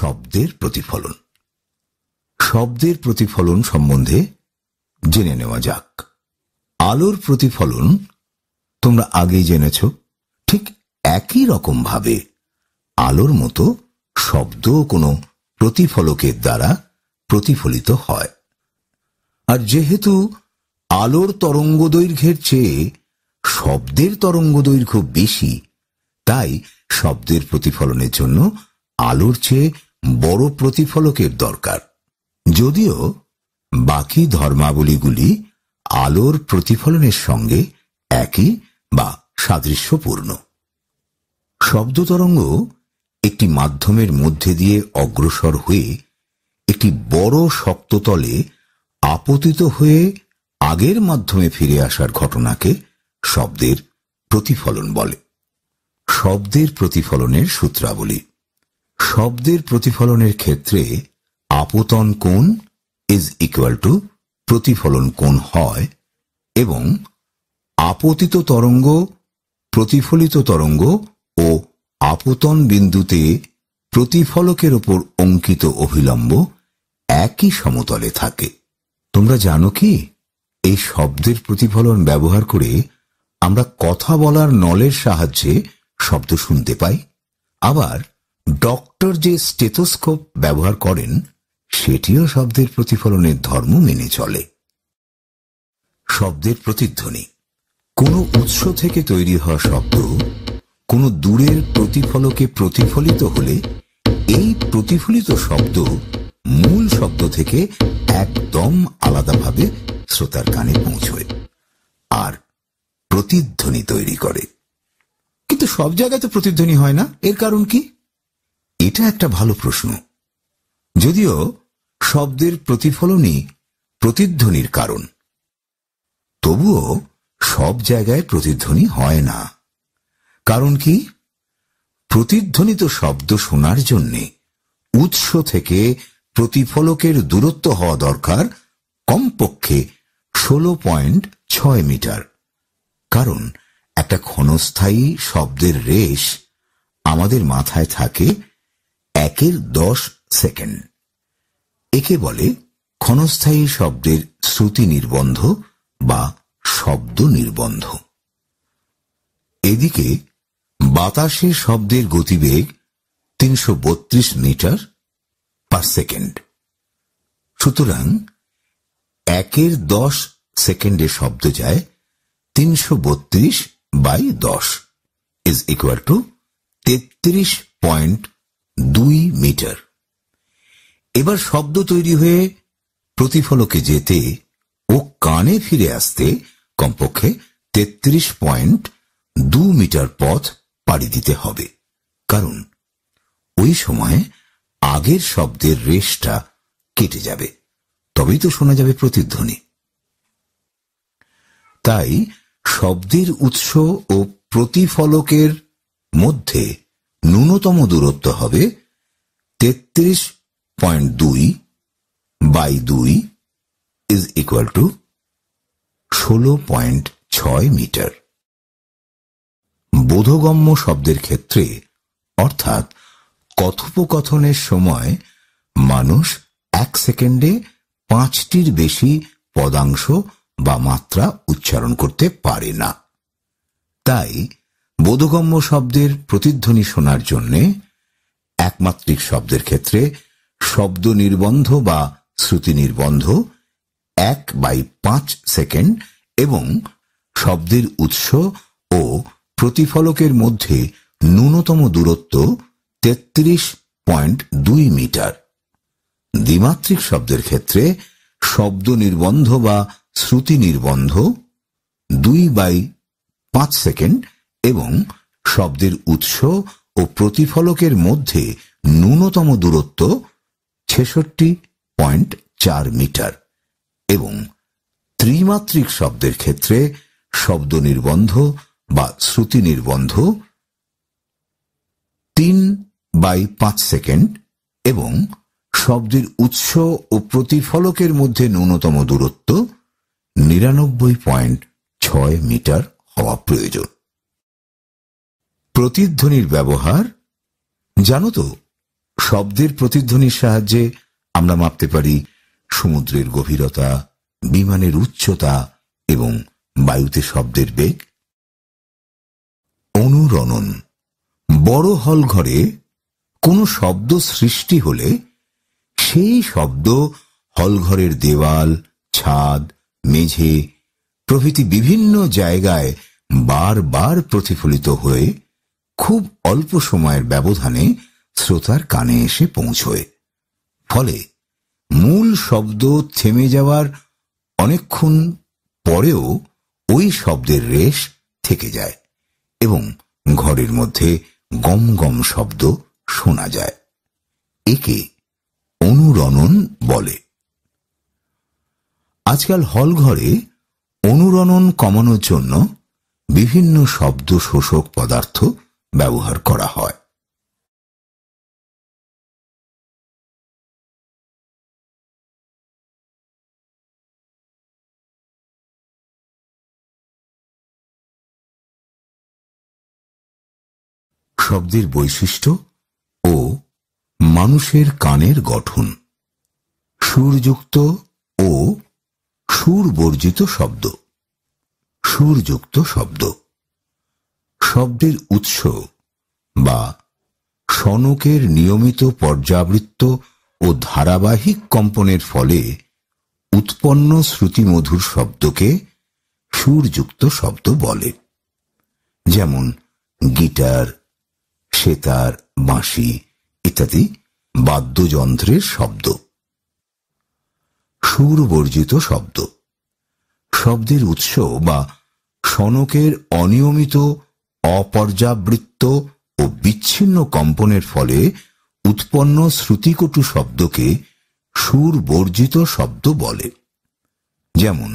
শব্দের প্রতিফলন শব্দের প্রতিফলন সম্বন্ধে জেনে নেওয়া যাক আলোর প্রতিফলন তোমরা আগেই জেনেছ ঠিক একই রকমভাবে আলোর মতো শব্দ কোনো প্রতিফলকের দ্বারা প্রতিফলিত হয় আর যেহেতু আলোর তরঙ্গ দৈর্ঘ্যের চেয়ে শব্দের তরঙ্গ দৈর্ঘ্য বেশি তাই শব্দের প্রতিফলনের জন্য আলোর চেয়ে বড় প্রতিফলকের দরকার যদিও বাকি ধর্মাবলীগুলি আলোর প্রতিফলনের সঙ্গে একই বা সাদৃশ্যপূর্ণ শব্দতরঙ্গ একটি মাধ্যমের মধ্যে দিয়ে অগ্রসর হয়ে একটি বড় শক্ততলে আপতিত হয়ে আগের মাধ্যমে ফিরে আসার ঘটনাকে শব্দের প্রতিফলন বলে শব্দের প্রতিফলনের সূত্রাবলী শব্দের প্রতিফলনের ক্ষেত্রে আপতন কোণ ইজ ইকুয়াল টু প্রতিফলন কোণ হয় এবং আপতিত তরঙ্গ প্রতিফলিত তরঙ্গ ও আপতন বিন্দুতে প্রতিফলকের ওপর অঙ্কিত অভিলম্ব একই সমতলে থাকে তোমরা জানো কি এই শব্দের প্রতিফলন ব্যবহার করে আমরা কথা বলার নলের সাহায্যে শব্দ শুনতে পাই আবার ডক্টর যে স্টেথোস্কোপ ব্যবহার করেন সেটিও শব্দের প্রতিফলনের ধর্ম মেনে চলে শব্দের প্রতিধ্বনি কোনো উৎস থেকে তৈরি হওয়া শব্দ কোনো দূরের প্রতিফলকে প্রতিফলিত হলে এই প্রতিফলিত শব্দ মূল শব্দ থেকে একদম আলাদাভাবে শ্রোতার কানে পৌঁছয় আর প্রতিধ্বনি তৈরি করে কিন্তু সব জায়গায় তো প্রতিধ্বনি হয় না এর কারণ কি এটা একটা ভালো প্রশ্ন যদিও শব্দের প্রতিফলনই প্রতিধ্বনির কারণ তবুও সব জায়গায় প্রতিধ্বনি হয় না কারণ কি প্রতিধ্বনিত শব্দ শোনার জন্যে উৎস থেকে প্রতিফলকের দূরত্ব হওয়া দরকার কমপক্ষে ষোলো পয়েন্ট ছয় মিটার কারণ একটা ক্ষণস্থায়ী শব্দের রেশ আমাদের মাথায় থাকে একের দশ সেকেন্ড একে বলে ক্ষণস্থায়ী শব্দের শ্রুতি নির্বন্ধ বা শব্দ নির্বন্ধ এদিকে বাতাসে শব্দের গতিবেগ তিনশো বত্রিশ মিটার পার সেকেন্ড সুতরাং একের দশ সেকেন্ডে শব্দ যায় তিনশো বত্রিশ বাই দশ ইজ ইকুয়াল টু তেত্রিশ পয়েন্ট দুই মিটার এবার শব্দ তৈরি হয়ে প্রতিফলকে যেতে ও কানে ফিরে আসতে কমপক্ষে তেত্রিশ পয়েন্ট দু মিটার পথ পাড়ি দিতে হবে কারণ ওই সময় আগের শব্দের রেশটা কেটে যাবে তবেই তো শোনা যাবে প্রতিধ্বনি তাই শব্দের উৎস ও প্রতিফলকের মধ্যে ন্যূনতম দূরত্ব হবে তেত্রিশ পয়েন্ট দুই বাই দুই ইজ ইকুয়াল টু ষোলো পয়েন্ট ছয় মিটার বোধগম্য শব্দের ক্ষেত্রে অর্থাৎ কথোপকথনের সময় মানুষ এক সেকেন্ডে পাঁচটির বেশি পদাংশ বা মাত্রা উচ্চারণ করতে পারে না তাই বোধগম্য শব্দের প্রতিধ্বনি শোনার জন্যে একমাত্রিক শব্দের ক্ষেত্রে শব্দ নির্বন্ধ বা শ্রুতি নির্বন্ধ এক বাই পাঁচ সেকেন্ড এবং শব্দের উৎস ও প্রতিফলকের মধ্যে ন্যূনতম দূরত্ব তেত্রিশ পয়েন্ট দুই মিটার দ্বিমাত্রিক শব্দের ক্ষেত্রে শব্দ নির্বন্ধ বা শ্রুতি নির্বন্ধ দুই বাই পাঁচ সেকেন্ড এবং শব্দের উৎস ও প্রতিফলকের মধ্যে ন্যূনতম দূরত্ব ছেষট্টি পয়েন্ট চার মিটার এবং ত্রিমাত্রিক শব্দের ক্ষেত্রে শব্দ নির্বন্ধ বা শ্রুতি নির্বন্ধ তিন বাই পাঁচ সেকেন্ড এবং শব্দের উৎস ও প্রতিফলকের মধ্যে ন্যূনতম দূরত্ব নিরানব্বই পয়েন্ট ছয় মিটার হওয়া প্রয়োজন প্রতিধ্বনির ব্যবহার জানো তো শব্দের প্রতিধ্বনির সাহায্যে আমরা মাপতে পারি সমুদ্রের গভীরতা বিমানের উচ্চতা এবং বায়ুতে শব্দের বেগ অনুরণন বড় হল ঘরে কোনো শব্দ সৃষ্টি হলে সেই শব্দ হলঘরের দেওয়াল ছাদ মেঝে প্রভৃতি বিভিন্ন জায়গায় বারবার প্রতিফলিত হয়ে খুব অল্প সময়ের ব্যবধানে শ্রোতার কানে এসে পৌঁছয় ফলে মূল শব্দ থেমে যাওয়ার অনেকক্ষণ পরেও ওই শব্দের রেশ থেকে যায় এবং ঘরের মধ্যে গম গম শব্দ শোনা যায় একে অনুরণন বলে আজকাল হল ঘরে অনুরণন কমানোর জন্য বিভিন্ন শব্দ শোষক পদার্থ ব্যবহার করা হয় শব্দের বৈশিষ্ট্য ও মানুষের কানের গঠন সুরযুক্ত ও সুর বর্জিত শব্দ সুরযুক্ত শব্দ শব্দের উৎস বা সনকের নিয়মিত পর্যাবৃত্ত ও ধারাবাহিক কম্পনের ফলে উৎপন্ন শ্রুতিমধুর শব্দকে সুরযুক্ত শব্দ বলে যেমন গিটার সেতার বাঁশি ইত্যাদি বাদ্যযন্ত্রের শব্দ সুরবর্জিত শব্দ শব্দের উৎস বা সনকের অনিয়মিত অপর্যাবৃত্ত ও বিচ্ছিন্ন কম্পনের ফলে উৎপন্ন শ্রুতিকটু শব্দকে সুর বর্জিত শব্দ বলে যেমন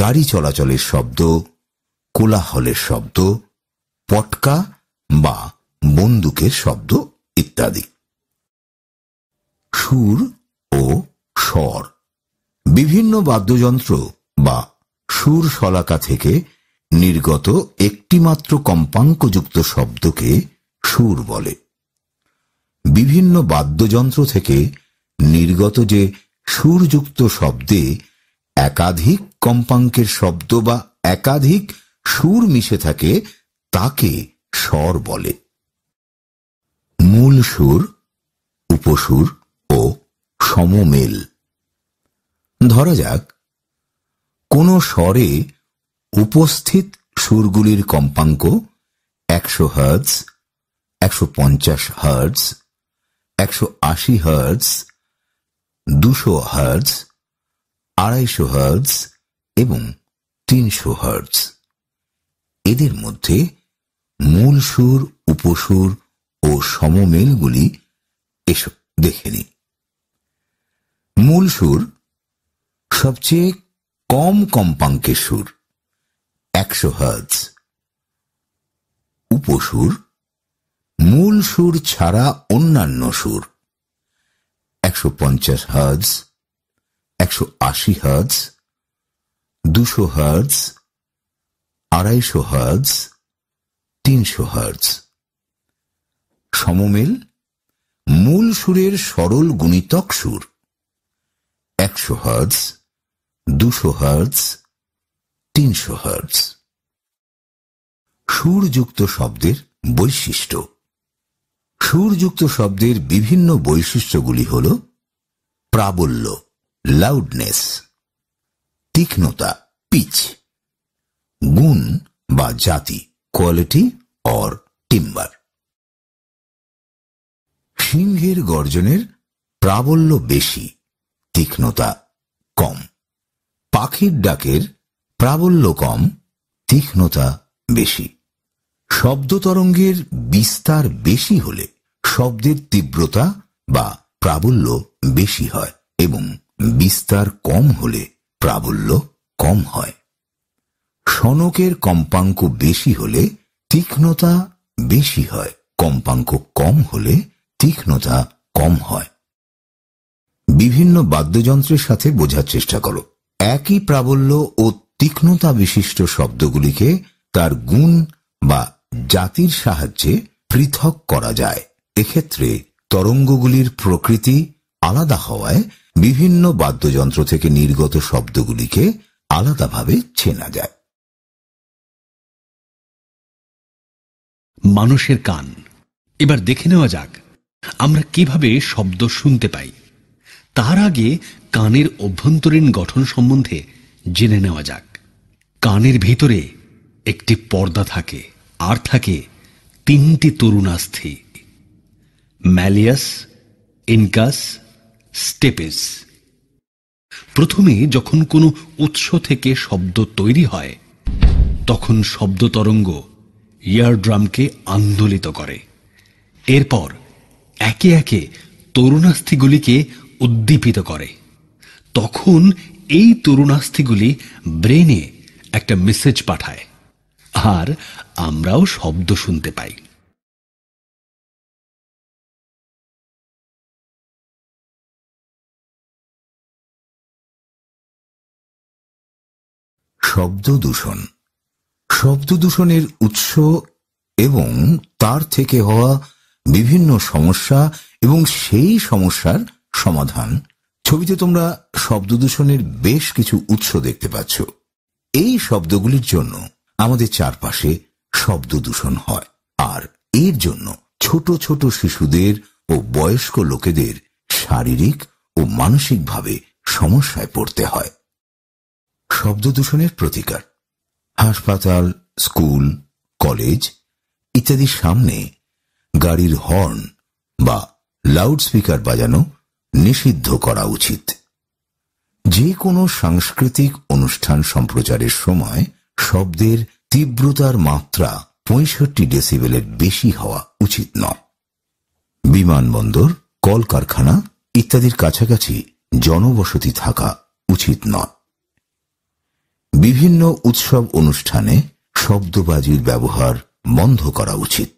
গাড়ি চলাচলের শব্দ কোলাহলের শব্দ পটকা বা বন্দুকের শব্দ ইত্যাদি সুর ও স্বর বিভিন্ন বাদ্যযন্ত্র বা সুর শলাকা থেকে নির্গত একটিমাত্র কম্পাঙ্কযুক্ত শব্দকে সুর বলে বিভিন্ন বাদ্যযন্ত্র থেকে নির্গত যে সুরযুক্ত শব্দে একাধিক কম্পাঙ্কের শব্দ বা একাধিক সুর মিশে থাকে তাকে স্বর বলে মূল সুর উপসুর ও সমমেল ধরা যাক কোন স্বরে উপস্থিত সুরগুলির কম্পাঙ্ক একশো হার্জ একশো পঞ্চাশ হার্জ একশো আশি হার্জ দুশো হার্জ আড়াইশো হার্জ এবং তিনশো হার্জ এদের মধ্যে মূল সুর উপসুর ও সমমেলগুলি এসব দেখে নি মূল সুর সবচেয়ে কম কম্পাঙ্কের সুর একশো হাজ উপসুর মূল সুর ছাড়া অন্যান্য সুর একশো পঞ্চাশ হাজ একশো আশি হাজ দুশো হার্জ আড়াইশো হাজ তিনশো হাজ সমমেল মূল সুরের সরল গুণিতক সুর একশো হার্জ দুশো হার্জ তিনশো হার্জ সুরযুক্ত শব্দের বৈশিষ্ট্য সুরযুক্ত শব্দের বিভিন্ন বৈশিষ্ট্যগুলি হল প্রাবল্য লাউডনেস তীক্ষ্ণতা পিচ গুণ বা জাতি কোয়ালিটি অর টিম্বার সিংহের গর্জনের প্রাবল্য বেশি তীক্ষ্ণতা কম পাখির ডাকের প্রাবল্য কম তীক্ষ্ণতা বেশি শব্দ তরঙ্গের বিস্তার বেশি হলে শব্দের তীব্রতা বা প্রাবল্য বেশি হয় এবং বিস্তার কম হলে প্রাবল্য কম হয় সনকের কম্পাঙ্ক বেশি হলে তীক্ষ্ণতা বেশি হয় কম্পাঙ্ক কম হলে তীক্ষ্ণতা কম হয় বিভিন্ন বাদ্যযন্ত্রের সাথে বোঝার চেষ্টা করো একই প্রাবল্য ও তীক্ষ্ণতা বিশিষ্ট শব্দগুলিকে তার গুণ বা জাতির সাহায্যে পৃথক করা যায় এক্ষেত্রে তরঙ্গগুলির প্রকৃতি আলাদা হওয়ায় বিভিন্ন বাদ্যযন্ত্র থেকে নির্গত শব্দগুলিকে আলাদাভাবে চেনা যায় মানুষের কান এবার দেখে নেওয়া যাক আমরা কিভাবে শব্দ শুনতে পাই তার আগে কানের অভ্যন্তরীণ গঠন সম্বন্ধে জেনে নেওয়া যাক কানের ভিতরে একটি পর্দা থাকে আর থাকে তিনটি তরুণাস্থি ম্যালিয়াস ইনকাস স্টেপেস প্রথমে যখন কোনো উৎস থেকে শব্দ তৈরি হয় তখন শব্দ তরঙ্গ ইয়ারড্রামকে আন্দোলিত করে এরপর একে একে তরুণাস্থিগুলিকে উদ্দীপিত করে তখন এই তরুণাস্থিগুলি ব্রেনে একটা মেসেজ পাঠায় আর আমরাও শব্দ শুনতে পাই শব্দ দূষণ শব্দ দূষণের উৎস এবং তার থেকে হওয়া বিভিন্ন সমস্যা এবং সেই সমস্যার সমাধান ছবিতে তোমরা শব্দ দূষণের বেশ কিছু উৎস দেখতে পাচ্ছ এই শব্দগুলির জন্য আমাদের চারপাশে শব্দ দূষণ হয় আর এর জন্য ছোট ছোট শিশুদের ও বয়স্ক লোকেদের শারীরিক ও মানসিকভাবে সমস্যায় পড়তে হয় শব্দ দূষণের প্রতিকার হাসপাতাল স্কুল কলেজ ইত্যাদির সামনে গাড়ির হর্ন বা লাউডস্পিকার বাজানো নিষিদ্ধ করা উচিত যে কোনো সাংস্কৃতিক অনুষ্ঠান সম্প্রচারের সময় শব্দের তীব্রতার মাত্রা পঁয়ষট্টি ডেসিবেলের বেশি হওয়া উচিত নয় বিমানবন্দর কলকারখানা ইত্যাদির কাছাকাছি জনবসতি থাকা উচিত নয় বিভিন্ন উৎসব অনুষ্ঠানে শব্দবাজির ব্যবহার বন্ধ করা উচিত